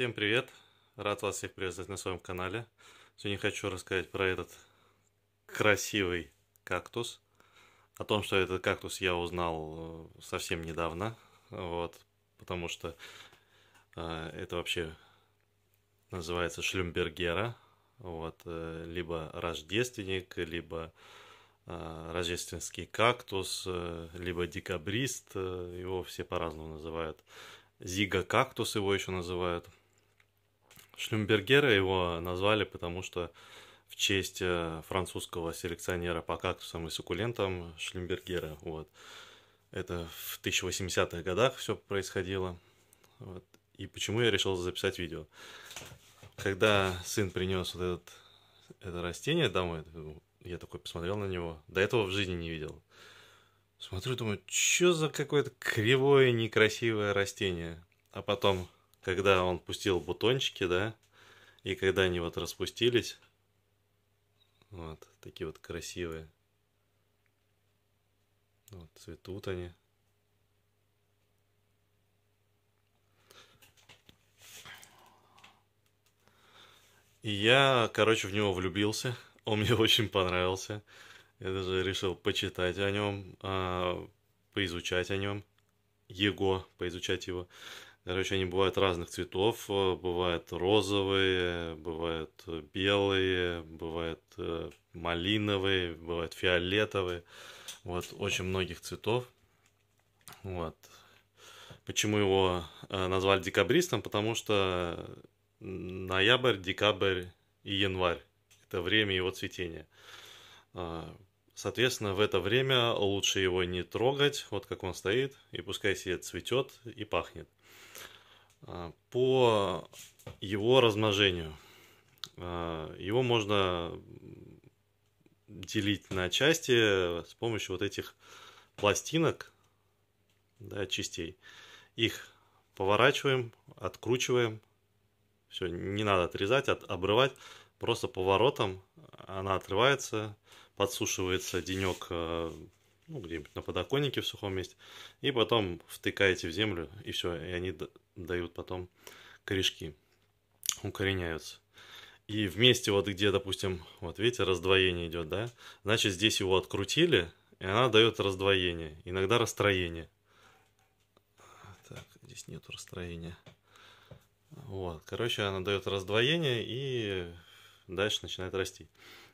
Всем привет! Рад вас всех приветствовать на своем канале. Сегодня хочу рассказать про этот красивый кактус. О том, что этот кактус я узнал э, совсем недавно. Вот, потому что э, это вообще называется шлюмбергера. Вот, э, либо рождественник, либо э, рождественский кактус, э, либо декабрист. Э, его все по-разному называют. Зига кактус его еще называют – Шлюмбергера его назвали, потому что в честь э, французского селекционера по кактусам и суккулентам Шлюмбергера. Вот. Это в 1080-х годах все происходило. Вот. И почему я решил записать видео? Когда сын принес вот этот, это растение домой, я такой посмотрел на него. До этого в жизни не видел. Смотрю, думаю, что за какое-то кривое, некрасивое растение. А потом когда он пустил бутончики, да, и когда они вот распустились, вот, такие вот красивые. Вот, цветут они. И я, короче, в него влюбился. Он мне очень понравился. Я даже решил почитать о нем, а, поизучать о нем, его, поизучать его. Короче, они бывают разных цветов, э, бывают розовые, бывают э, белые, бывают э, малиновые, бывают фиолетовые. Вот, очень многих цветов. Вот. Почему его назвали декабристом? Потому что ноябрь, декабрь и январь – это время его цветения. А, соответственно, в это время лучше его не трогать, вот как он стоит, и пускай себе цветет и пахнет. Э, по его размножению. Э, его можно делить на части с помощью вот этих пластинок, да, частей. Их поворачиваем, откручиваем. Все, не надо отрезать, от, обрывать. Просто поворотом она отрывается, подсушивается денек э, ну, где-нибудь на подоконнике в сухом месте, и потом втыкаете в землю, и все, и они дают потом корешки, укореняются. И вместе вот где, допустим, вот видите, раздвоение идет, да, значит, здесь его открутили, и она дает раздвоение, иногда расстроение. Так, здесь нет расстроения. Вот, короче, она дает раздвоение и дальше начинает расти.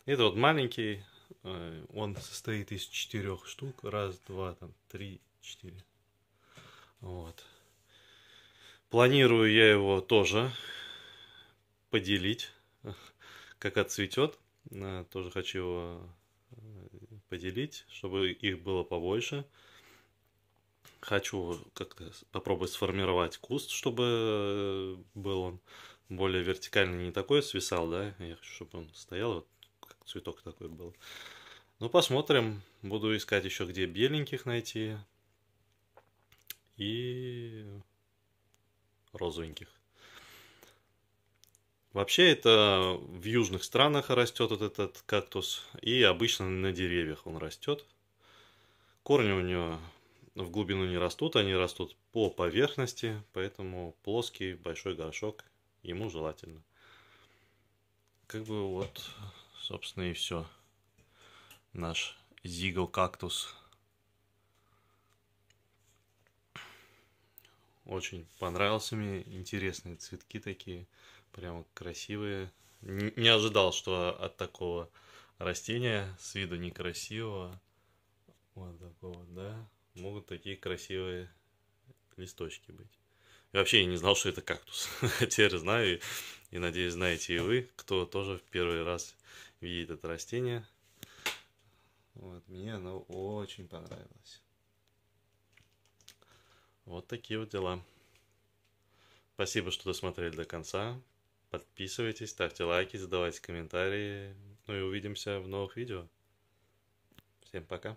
Это вот маленький Э, он состоит из четырех штук. Раз, два, там, три, четыре. Вот. Планирую я его тоже поделить, как отцветет. Э, тоже хочу его э, поделить, чтобы их было побольше. Хочу как-то попробовать сформировать куст, чтобы был он более вертикальный, не такой свисал, да. Я хочу, чтобы он стоял вот как цветок такой был. Ну, посмотрим. Буду искать еще, где беленьких найти. И розовеньких. Вообще это в южных странах растет вот этот кактус. И обычно на деревьях он растет. Корни у него в глубину не растут, они растут по поверхности, поэтому плоский большой горшок ему желательно. Как бы вот Собственно и все. Наш Зигл кактус. Очень понравился мне. Интересные цветки такие. Прямо красивые. Не ожидал, что от такого растения с виду некрасивого. Вот такого, да. Могут такие красивые листочки быть. И вообще я не знал, что это кактус. Теперь знаю и, и надеюсь, знаете и вы, кто тоже в первый раз видит это растение. Вот, мне оно очень понравилось. Вот такие вот дела. Спасибо, что досмотрели до конца. Подписывайтесь, ставьте лайки, задавайте комментарии. Ну и увидимся в новых видео. Всем пока.